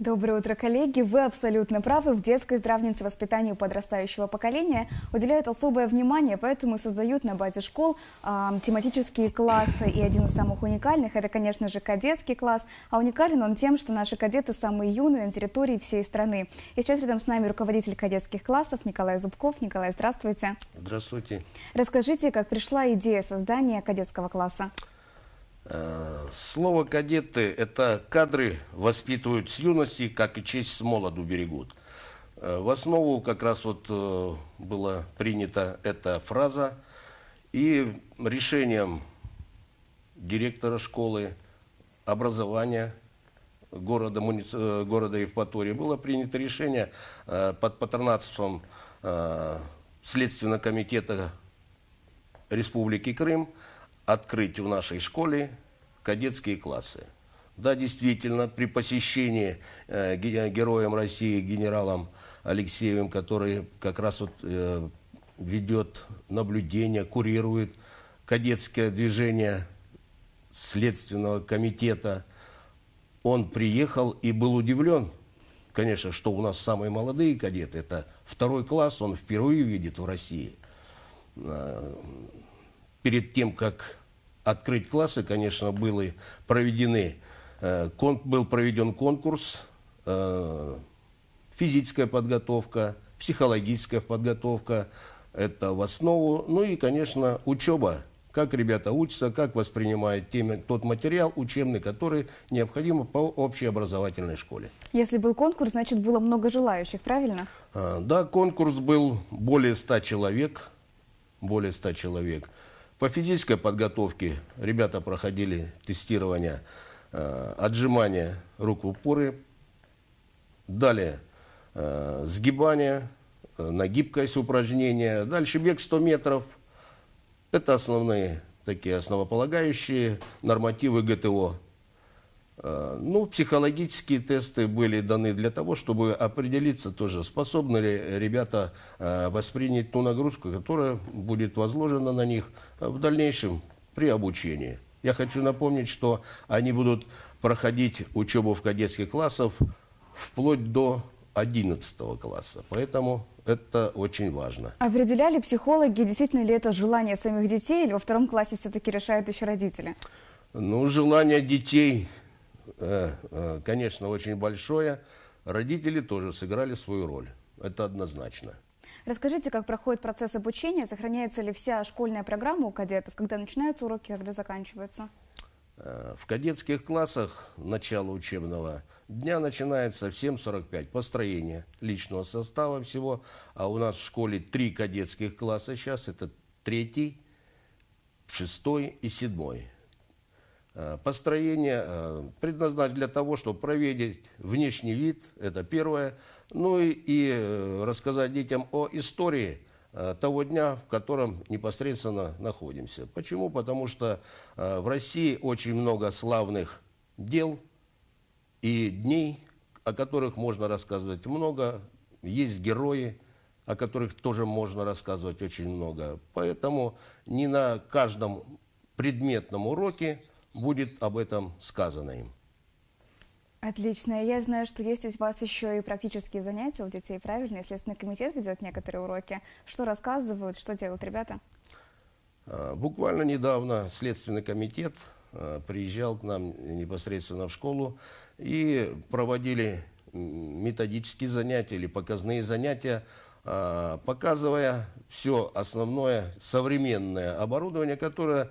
Доброе утро, коллеги! Вы абсолютно правы. В детской здравнице воспитанию подрастающего поколения уделяют особое внимание, поэтому создают на базе школ э, тематические классы. И один из самых уникальных – это, конечно же, кадетский класс. А уникален он тем, что наши кадеты самые юные на территории всей страны. И сейчас рядом с нами руководитель кадетских классов Николай Зубков. Николай, здравствуйте! Здравствуйте! Расскажите, как пришла идея создания кадетского класса? Э, Слово «кадеты» – это кадры воспитывают с юности, как и честь с молоду берегут. Э, в основу как раз вот э, была принята эта фраза. И решением директора школы образования города, муници... Э, города Евпатории было принято решение под патронатством Следственного комитета Республики Крым открыть в нашей школе кадетские классы. Да, действительно, при посещении э, героем России генералом Алексеевым, который как раз вот э, ведет наблюдение, курирует кадетское движение Следственного комитета, он приехал и был удивлен, конечно, что у нас самые молодые кадеты, это второй класс, он впервые видит в России. Э, перед тем, как открыть классы, конечно, были проведены, э, был проведен конкурс, э, физическая подготовка, психологическая подготовка, это в основу, ну и, конечно, учеба, как ребята учатся, как воспринимают теми, тот материал учебный, который необходим по общей образовательной школе. Если был конкурс, значит, было много желающих, правильно? Э, да, конкурс был более 100 человек, более 100 человек. По физической подготовке ребята проходили тестирование, э, отжимания рук в упоры, далее э, сгибание, э, на гибкость упражнения, дальше бег 100 метров. Это основные такие основополагающие нормативы ГТО. Э, ну, психологические тесты были даны для того, чтобы определиться тоже, способны ли ребята э, воспринять ту нагрузку, которая будет возложена на них э, в дальнейшем при обучении. Я хочу напомнить, что они будут проходить учебу в кадетских классах вплоть до 11 класса. Поэтому это очень важно. Определяли а психологи, действительно ли это желание самих детей, или во втором классе все-таки решают еще родители? Ну, желание детей – Э, э, конечно, очень большое. Родители тоже сыграли свою роль. Это однозначно. Расскажите, как проходит процесс обучения? Сохраняется ли вся школьная программа у кадетов? Когда начинаются уроки, когда заканчиваются? Э, в кадетских классах начало учебного дня начинается в 7.45. Построение личного состава всего. А у нас в школе три кадетских класса сейчас. Это третий, шестой и седьмой. Э, построение э, предназначено для того, чтобы проверить внешний вид, это первое. Ну и, и э, рассказать детям о истории того дня, в котором непосредственно находимся. Почему? Потому что в России очень много славных дел и дней, о которых можно рассказывать много. Есть герои, о которых тоже можно рассказывать очень много. Поэтому не на каждом предметном уроке – будет об этом сказано им. Отлично. Я знаю, что есть у вас еще и практические занятия у детей, правильно? Следственный комитет ведет некоторые уроки. Что рассказывают, что делают ребята? А, буквально недавно Следственный комитет а, приезжал к нам непосредственно в школу и проводили методические занятия или показные занятия, а, показывая все основное современное оборудование, которое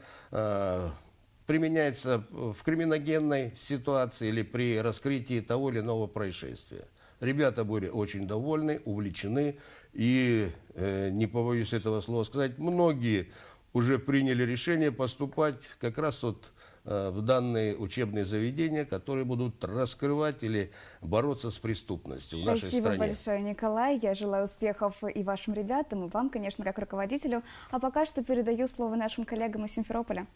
применяется э, в криминогенной ситуации или при раскрытии того или иного происшествия. Ребята были очень довольны, увлечены, и, э, не побоюсь этого слова сказать, многие уже приняли решение поступать как раз вот э, в данные учебные заведения, которые будут раскрывать или бороться с преступностью в нашей стране. Спасибо большое, Николай. Я желаю успехов и вашим ребятам, и вам, конечно, как руководителю. А пока что передаю слово нашим коллегам из Симферополя.